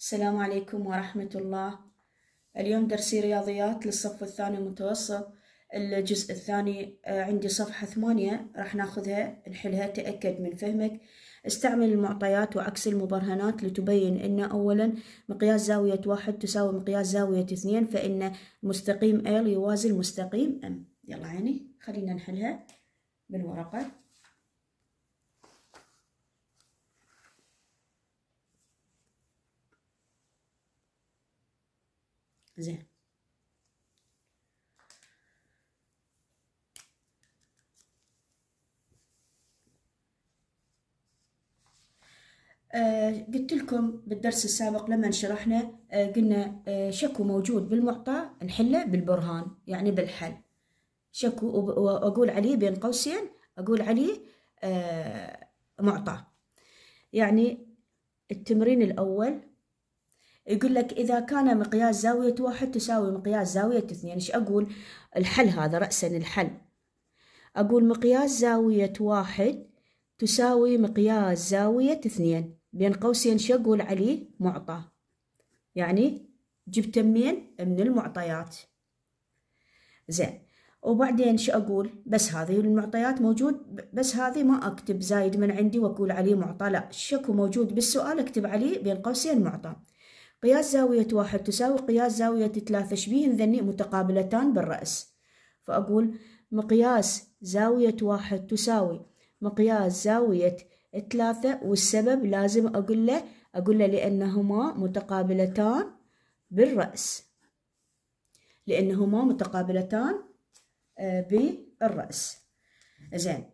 السلام عليكم ورحمة الله اليوم درسي رياضيات للصف الثاني المتوسط الجزء الثاني آه، عندي صفحة ثمانية راح ناخذها نحلها تأكد من فهمك استعمل المعطيات وعكس المبرهنات لتبين أن أولا مقياس زاوية واحد تساوي مقياس زاوية اثنين فإن مستقيم L يوازي المستقيم M يلا عيني خلينا نحلها بالورقة زين آه قلت لكم بالدرس السابق لما شرحنا آه قلنا آه شكو موجود بالمعطى نحله بالبرهان يعني بالحل شكو وأقول عليه بين قوسين أقول عليه آه، معطى يعني التمرين الأول يقول لك إذا كان مقياس زاوية واحد تساوي مقياس زاوية اثنين إيش أقول الحل هذا رأسا الحل أقول مقياس زاوية واحد تساوي مقياس زاوية اثنين بين قوسين إيش أقول عليه معطى يعني جبت منين من المعطيات زين وبعدين ايش اقول بس هذه المعطيات موجود بس هذه ما اكتب زايد من عندي واقول عليه معطى لا شكو موجود بالسؤال اكتب عليه بين قوسين معطى قياس زاوية واحد تساوي قياس زاوية ثلاثة شبيه ذني متقابلتان بالرأس فأقول مقياس زاوية واحد تساوي مقياس زاوية ثلاثة والسبب لازم أقول له أقول له لأنهما متقابلتان بالرأس لأنهما متقابلتان آه، بالرأس زين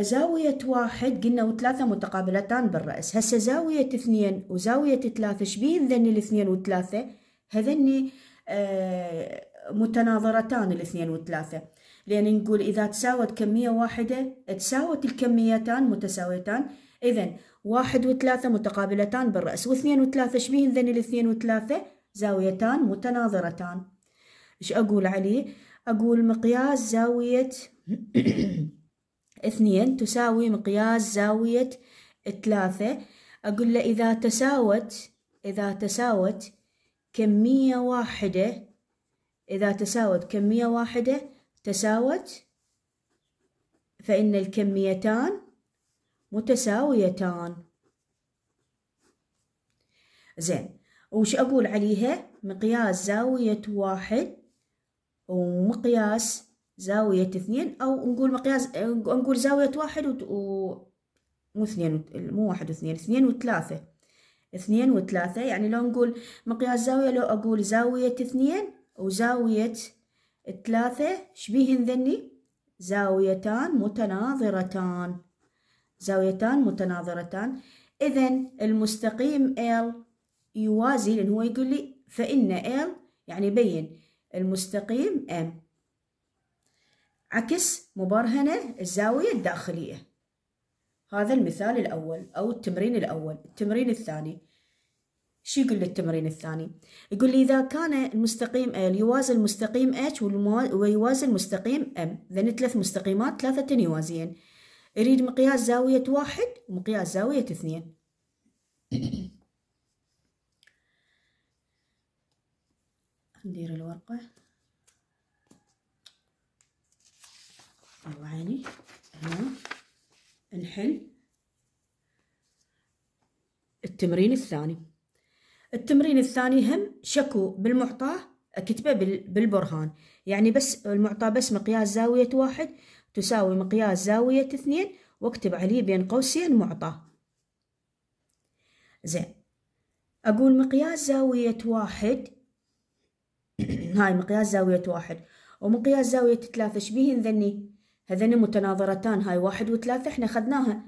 زاوية واحد قلنا وثلاثة متقابلتان بالرأس هسه زاوية اثنين وزاوية ثلاثة شبيه ذني الاثنين وثلاثة هذني آه، متناظرتان الاثنين وثلاثة لأن نقول إذا تساوت كمية واحدة تساوت الكميتان متساويتان إذا واحد وثلاثة متقابلتان بالرأس واثنين وثلاثة شبيه ذني الاثنين وثلاثة زاويتان متناظرتان إيش أقول عليه؟ أقول مقياس زاوية اثنين تساوي مقياس زاوية ثلاثة أقول له إذا تساوت إذا تساوت كمية واحدة إذا تساوت كمية واحدة تساوت فإن الكميتان متساويتان زين وش أقول عليها مقياس زاوية واحد ومقياس زاوية اثنين أو نقول مقياس نقول زاوية واحد و... مو اثنين مو واحد واثنين اثنين وثلاثة اثنين وثلاثة يعني لو نقول مقياس زاوية لو أقول زاوية اثنين وزاوية ثلاثة شبيهن ذني زاويتان متناظرتان زاويتان متناظرتان إذا المستقيم L يوازي لأن هو يقول لي فإن L يعني بين المستقيم M عكس مبرهنة الزاوية الداخلية هذا المثال الأول أو التمرين الأول التمرين الثاني شو يقول للتمرين الثاني يقول لي إذا كان المستقيم L يوازي المستقيم H ويوازي المستقيم M ذن ثلاث مستقيمات ثلاثة يوازيين يريد مقياس زاوية واحد ومقياس زاوية اثنين ندير الورقة طلعاني هنا نحل التمرين الثاني التمرين الثاني هم شكو بالمعطاه كتبه بالبرهان يعني بس المعطى بس مقياس زاوية واحد تساوي مقياس زاوية اثنين واكتب عليه بين قوسين معطى زين أقول مقياس زاوية واحد هاي مقياس زاوية واحد ومقياس زاوية ثلاثة شبيه ذني هذين متناظرتان هاي واحد وثلاثة احنا خدناها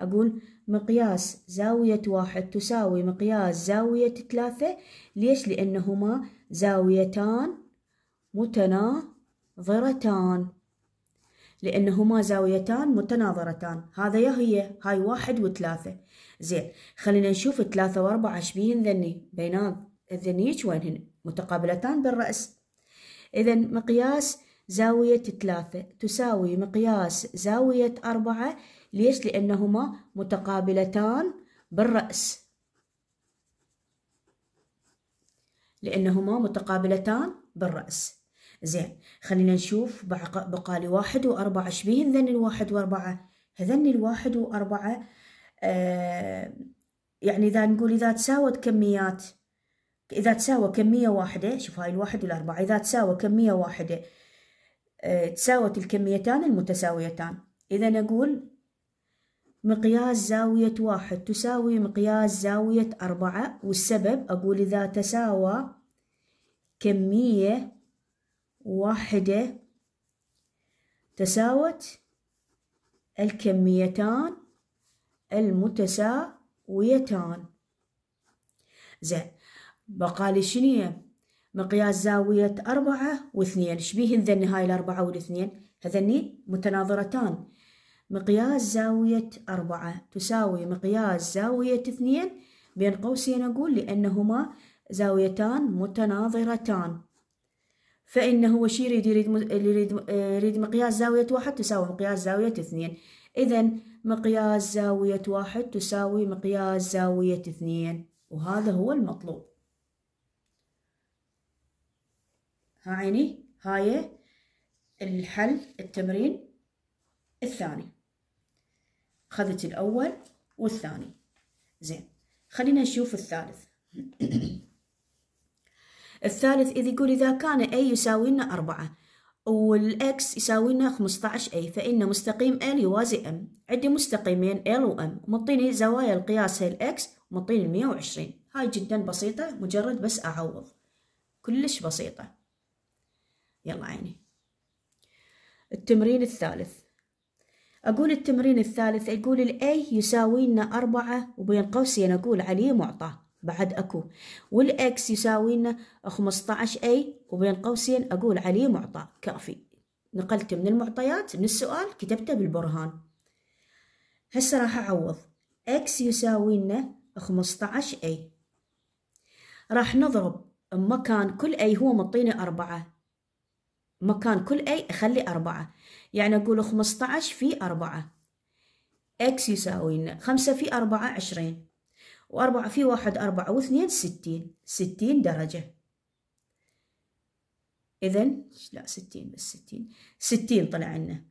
أقول مقياس زاوية واحد تساوي مقياس زاوية ثلاثة ليش؟ لأنهما زاويتان متناظرتان لأنهما زاويتان متناظرتان هذا يا هي هاي واحد وثلاثة زين خلينا نشوف ثلاثة وأربعة شبيهن ذني بينان وين وينهن متقابلتان بالرأس إذا مقياس زاوية ثلاثة تساوي مقياس زاوية أربعة ليش؟ لأنهما متقابلتان بالرأس لأنهما متقابلتان بالرأس زين خلينا نشوف بقالي واحد وأربعة شبيه ذن الواحد وأربعة هذن الواحد وأربعة آه يعني إذا نقول إذا تساوت كميات إذا تساوى كمية واحدة شوف هاي الواحد والأربعة إذا تساوى كمية واحدة تساوت الكميتان المتساويتان إذا نقول مقياس زاوية واحد تساوي مقياس زاوية أربعة والسبب أقول إذا تساوى كمية واحدة تساوت الكميتان المتساويتان زين بقالي شنو مقياس زاوية أربعة واثنين شبيه ذني هاي الأربعة والاثنين هذني متناظرتان مقياس زاوية أربعة تساوي مقياس زاوية اثنين بين قوسين أقول لأنهما زاويتان متناظرتان فإنه هو شي يريد يريد يريد مقياس زاوية واحد تساوي مقياس زاوية اثنين إذا مقياس زاوية واحد تساوي مقياس زاوية اثنين وهذا هو المطلوب ها عيني هاي الحل التمرين الثاني خذت الأول والثاني زين خلينا نشوف الثالث الثالث إذ يقول إذا كان A يساوي لنا أربعة والإكس يساوي لنا 15A فإن مستقيم L يوازي M عندي مستقيمين L و M مطيني زوايا القياس هي الإكس مطيني 120 هاي جدا بسيطة مجرد بس أعوض كلش بسيطة يلا عيني التمرين الثالث أقول التمرين الثالث يقول الأي يساوي لنا أربعة وبين قوسين أقول عليه معطى بعد أكو والإكس يساوي لنا 15 أي وبين قوسين أقول عليه معطى كافي نقلت من المعطيات من السؤال كتبته بالبرهان هسه راح أعوض إكس يساوي لنا 15 أي راح نضرب مكان كل أي هو مطيني أربعة مكان كل أي أخلي أربعة يعني أقول خمسة في أربعة إكس يساوي خمسة في أربعة عشرين وأربعة في واحد أربعة واثنين ستين ستين درجة إذا لا ستين بس ستين ستين طلع لنا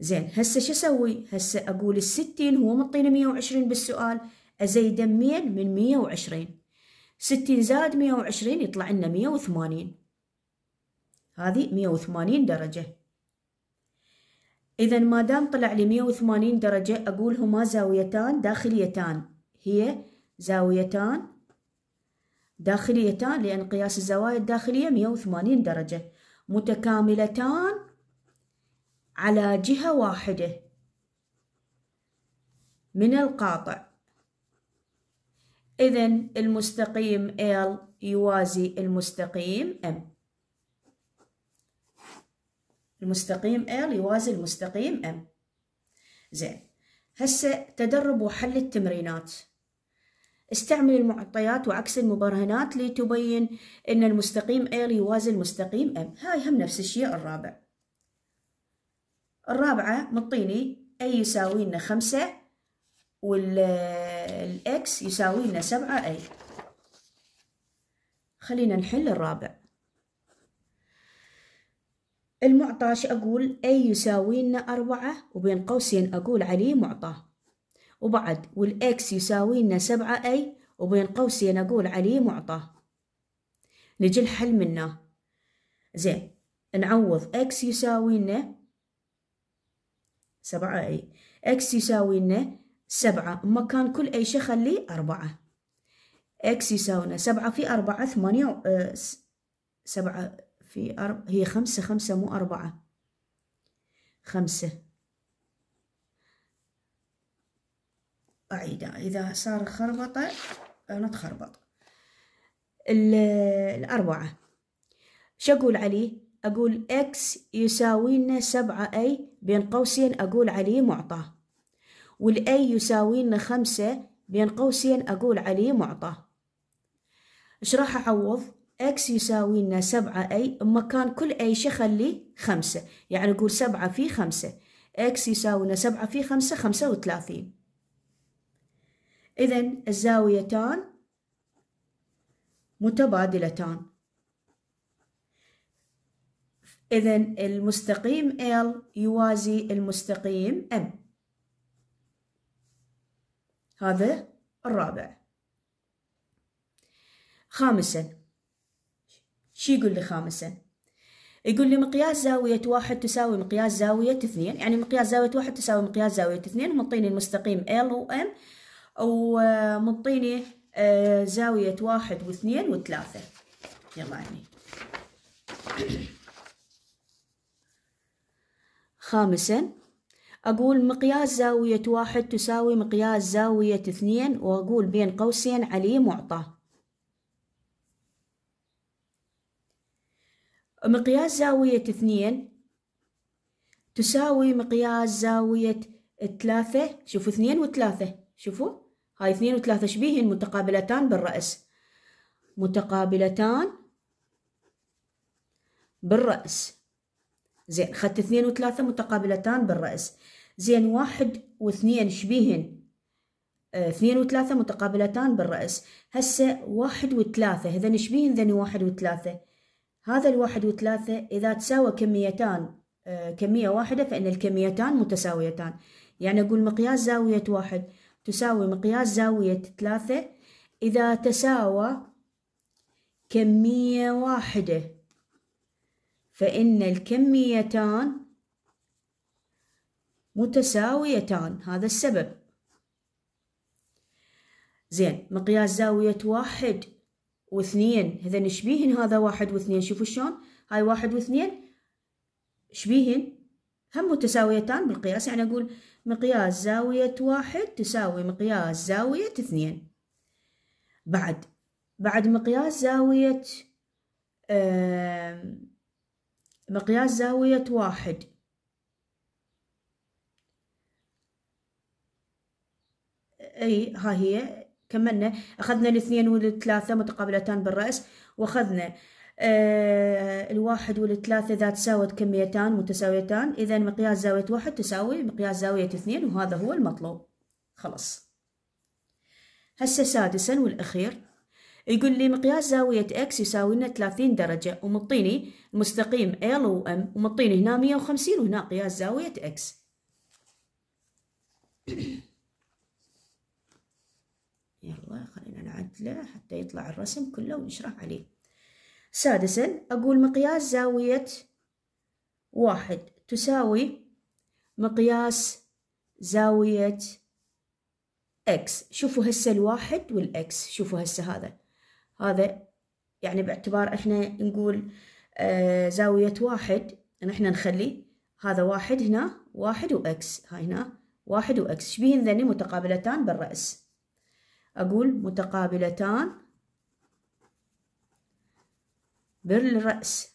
زين هسه شو أسوي؟ هسه أقول الستين هو مطينا مية وعشرين بالسؤال أزيد مية من مية وعشرين ستين زائد مية وعشرين يطلع لنا مية وثمانين هذه 180 درجة إذا ما دام طلع لي 180 درجة أقول هما زاويتان داخليتان هي زاويتان داخليتان لأن قياس الزوايا الداخلية 180 درجة متكاملتان على جهة واحدة من القاطع إذا المستقيم L يوازي المستقيم M المستقيم L يوازي المستقيم M زين هسه تدرب وحل التمرينات استعمل المعطيات وعكس المبرهنات لتبين أن المستقيم L يوازي المستقيم M هاي هم نفس الشيء الرابع الرابعة مطيني A يساوي لنا خمسة والإكس يساوي لنا سبعة A خلينا نحل الرابع المعطاش أقول A يساوي لنا أربعة وبين قوسين أقول عليه معطى وبعد والإكس يساوي لنا سبعة A وبين قوسين أقول عليه معطى نجي الحل منه زين نعوض إكس يساوي لنا سبعة أي إكس يساوي لنا سبعة مكان كل أي شي خليه أربعة إكس يساوي لنا سبعة في أربعة ثمانية آه، سبعة في أرب... هي خمسة خمسة مو أربعة خمسة أعيدها إذا صار خربطة نتخربط الأربعة شو أقول عليه؟ أقول إكس يساوي لنا سبعة أي بين قوسين أقول عليه معطى والأي يساوي لنا خمسة بين قوسين أقول عليه معطى إيش راح أعوض؟ اكس يساوي لنا سبعة اي مكان كل اي شي خلي خمسة يعني نقول سبعة في خمسة اكس يساوي لنا سبعة في خمسة خمسة وثلاثين إذا الزاويتان متبادلتان إذا المستقيم ال يوازي المستقيم M هذا الرابع خامساً شو يقول لي خامسا يقول لي مقياس زاوية واحد تساوي مقياس زاوية اثنين يعني مقياس زاوية واحد تساوي مقياس زاوية اثنين ومنطيني المستقيم L و M ومنطيني آه، زاوية واحد واثنين وثلاثة يلا يعني. خامسا أقول مقياس زاوية واحد تساوي مقياس زاوية اثنين وأقول بين قوسين عليه معطى مقياس زاوية اثنين تساوي مقياس زاوية ثلاثة شوفوا اثنين وثلاثة شوفوا هاي اثنين وثلاثة شبيهن متقابلتان بالرأس متقابلتان بالرأس زين خدت اثنين وثلاثة متقابلتان بالرأس زين واحد واثنين شبيهن آه، اثنين وثلاثة متقابلتان بالرأس هسه واحد وثلاثة هذا شبيهن ذني واحد وثلاثة هذا الواحد وثلاثة إذا تساوى كميتان آه، كمية واحدة فإن الكميتان متساويتان يعني أقول مقياس زاوية واحد تساوي مقياس زاوية ثلاثة إذا تساوى كمية واحدة فإن الكميتان متساويتان هذا السبب زين مقياس زاوية واحد واثنين هذا شبيهن هذا واحد واثنين شوفوا شلون هاي واحد واثنين شبيهن هم متساويتان بالقياس يعني أقول مقياس زاوية واحد تساوي مقياس زاوية اثنين بعد بعد مقياس زاوية مقياس زاوية واحد أي ها هي كملنا أخذنا الاثنين والثلاثة متقابلتان بالرأس وأخذنا آه الواحد والثلاثة إذا تساوت كميتان متساويتان إذا مقياس زاوية واحد تساوي مقياس زاوية اثنين وهذا هو المطلوب خلاص هسه سادسا والأخير يقول لي مقياس زاوية اكس يساوي لنا 30 درجة ومطيني مستقيم ال و ومطيني هنا 150 وهنا قياس زاوية اكس هتلاقي حتى يطلع الرسم كله ونشرح عليه سادسا أقول مقياس زاوية واحد تساوي مقياس زاوية اكس شوفوا هسه الواحد والاكس شوفوا هسه هذا هذا يعني باعتبار احنا نقول آه زاوية واحد نحن نخلي هذا واحد هنا واحد واكس هاي هنا واحد واكس شبيهن ذني متقابلتان بالرأس أقول متقابلتان بالرأس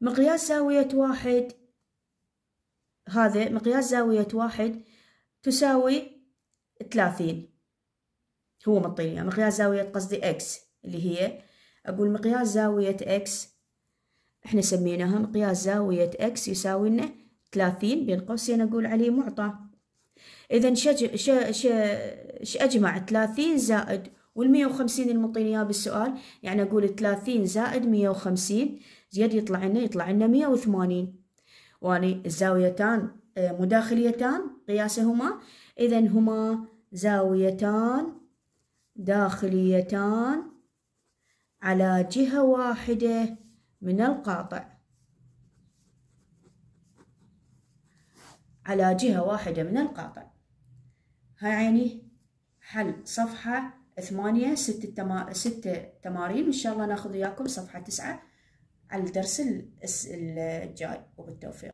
مقياس زاوية واحد هذا مقياس زاوية واحد تساوي ثلاثين هو مطيني مقياس زاوية قصدي إكس اللي هي أقول مقياس زاوية إكس إحنا سميناها مقياس زاوية إكس يساوي لنا ثلاثين بين قوسين أقول عليه معطى إذا ش أجمع ثلاثين زائد والمية وخمسين المطين إياه بالسؤال يعني أقول ثلاثين زائد مية وخمسين زياد يطلع لنا يطلع لنا مية وثمانين واني الزاويتان آه، مداخليتان قياسهما إذا هما زاويتان داخليتان على جهة واحدة من القاطع على جهة واحدة من القاطع هاي يعني حل صفحة ثمانية ست, التما... ست تمارين إن شاء الله ناخذ وياكم صفحة تسعة على الدرس الجاي وبالتوفيق